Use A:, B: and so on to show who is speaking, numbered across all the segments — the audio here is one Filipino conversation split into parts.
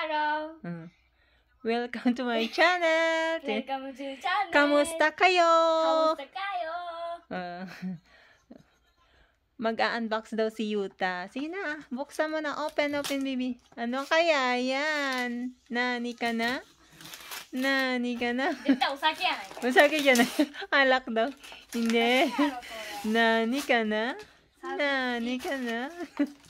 A: araw! Mm. Welcome to my channel! Welcome to channel! Kamusta kayo? Kamusta kayo? Uh, Mag-unbox daw si Yuta. Sige na, buksan mo na. Open, open, baby. Ano kaya? Yan. Nani ka na? Nani ka na? Dito, usaki yan. Usaki yan. Alak daw. Hindi. Nani ka na? Nani ka na?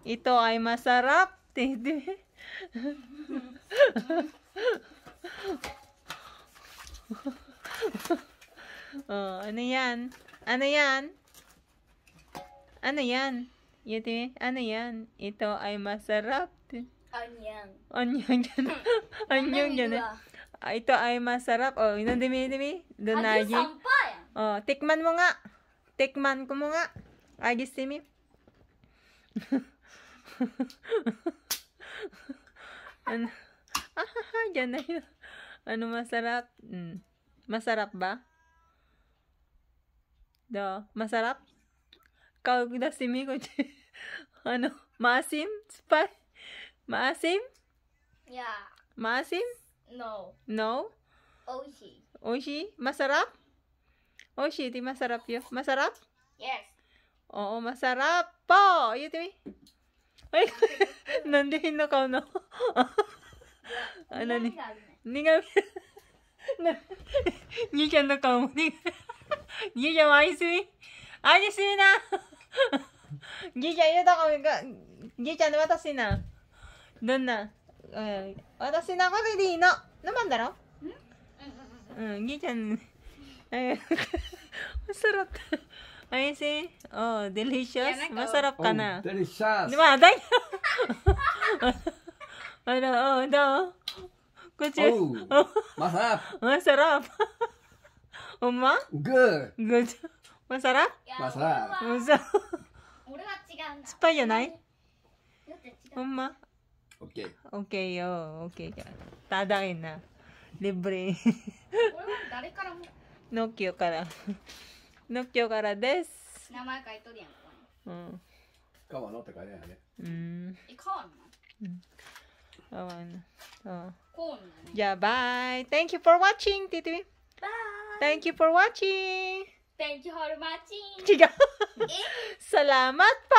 A: Ito ay masarap, Teddy. oh, ano yan? Ano yan? Ano yan? Yeti, ano yan? Ito ay masarap. Onion. Onion yan. Onion yan. Diba? Ah, ito ay masarap. Oh, yun dimi dimi. Donaji. Oh, tikman mo nga. Tikman ko mo nga. Agis dimi. ano, ah, yan na yun. Ano masarap? Mm. Masarap ba? Do, masarap? kau na si Miko. ano, masim, Spy? masim? Yeah. masim? No. No? Oishi. Oishi? Masarap? Oishi, di masarap yo, Masarap? Yes. Oo, oh, masarap po. You iya, なんで変な顔なのあ、なに苦味。にちゃんの顔も苦味。にーちゃんは愛すみ愛すみなにちゃん言うた顔が、にちゃんの私な。どんな、えー、私のことでいいの。飲まんだろうん、にちゃん、え そろった。Ay, si, oh, delicious. Masarap ka oh, na. Oh, delicious. Di ba? Aday. ano, oh, no. Kuchu. Oh, oh. masarap. Masarap. Uma? Good. Good. Masarap? Masarap. Masarap. 스파 연아이? Oh, Libre. 오케이. 오케이요. 오케이. 따다이나. 리브레. 노키요から. のっきょからです名前書いとるやんここにうん川野って書いてないよねうんえ川野うん川野そうコーンだねじゃあバイ mm. Thank you for watching Bye Thank you for watching Thank you for watching Salamat